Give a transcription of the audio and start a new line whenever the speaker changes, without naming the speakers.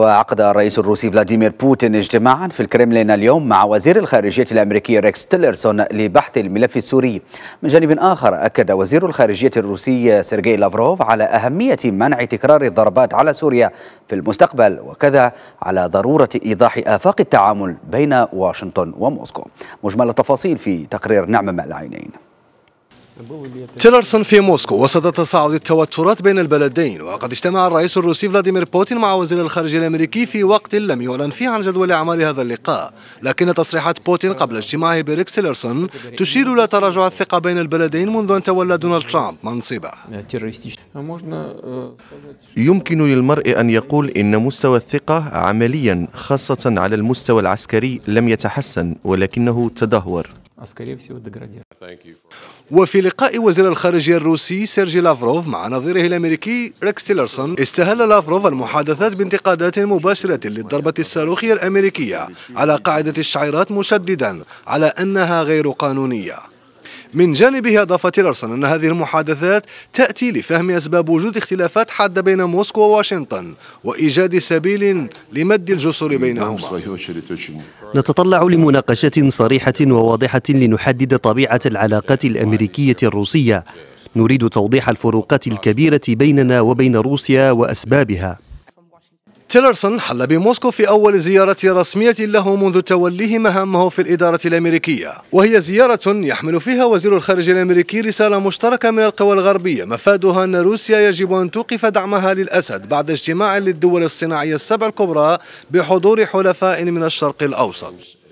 وعقد الرئيس الروسي فلاديمير بوتين اجتماعا في الكرملين اليوم مع وزير الخارجية الأمريكي ريكس تيلرسون لبحث الملف السوري من جانب آخر أكد وزير الخارجية الروسي سيرجي لافروف على أهمية منع تكرار الضربات على سوريا في المستقبل وكذا على ضرورة إيضاح آفاق التعامل بين واشنطن وموسكو مجمل التفاصيل في تقرير نعمة العينين تيلرسون في موسكو
وسط تصاعد التوترات بين البلدين وقد اجتمع الرئيس الروسي فلاديمير بوتين مع وزير الخارجية الأمريكي في وقت لم يعلن فيه عن جدول أعمال هذا اللقاء لكن تصريحات بوتين قبل اجتماعه بريكس تيلرسون تشير إلى تراجع الثقة بين البلدين منذ أن تولى دونالد ترامب منصبه
يمكن للمرء أن يقول إن مستوى الثقة عمليا خاصة على المستوى العسكري لم يتحسن ولكنه تدهور
وفي لقاء وزير الخارجية الروسي سيرجي لافروف مع نظيره الأمريكي ريكس تيلرسون استهل لافروف المحادثات بانتقادات مباشرة للضربة الصاروخية الأمريكية على قاعدة الشعيرات مشددا على أنها غير قانونية من جانبه أضاف تيلرسون أن هذه المحادثات تأتي لفهم أسباب وجود اختلافات حادة بين موسكو وواشنطن وإيجاد سبيل لمد الجسر بينهما
نتطلع لمناقشة صريحة وواضحة لنحدد طبيعة العلاقات الأمريكية الروسية نريد توضيح الفروقات الكبيرة بيننا وبين روسيا وأسبابها تيلرسون
حل بموسكو في أول زيارة رسمية له منذ توليه مهامه في الإدارة الأمريكية وهي زيارة يحمل فيها وزير الخارجية الأمريكي رسالة مشتركة من القوى الغربية مفادها أن روسيا يجب أن توقف دعمها للأسد بعد اجتماع للدول الصناعية السبع الكبرى بحضور حلفاء من الشرق الأوسط